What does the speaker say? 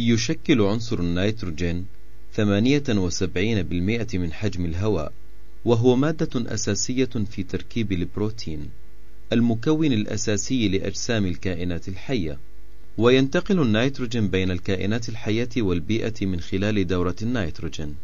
يشكل عنصر النيتروجين 78% من حجم الهواء وهو مادة أساسية في تركيب البروتين المكون الأساسي لأجسام الكائنات الحية وينتقل النيتروجين بين الكائنات الحية والبيئة من خلال دورة النيتروجين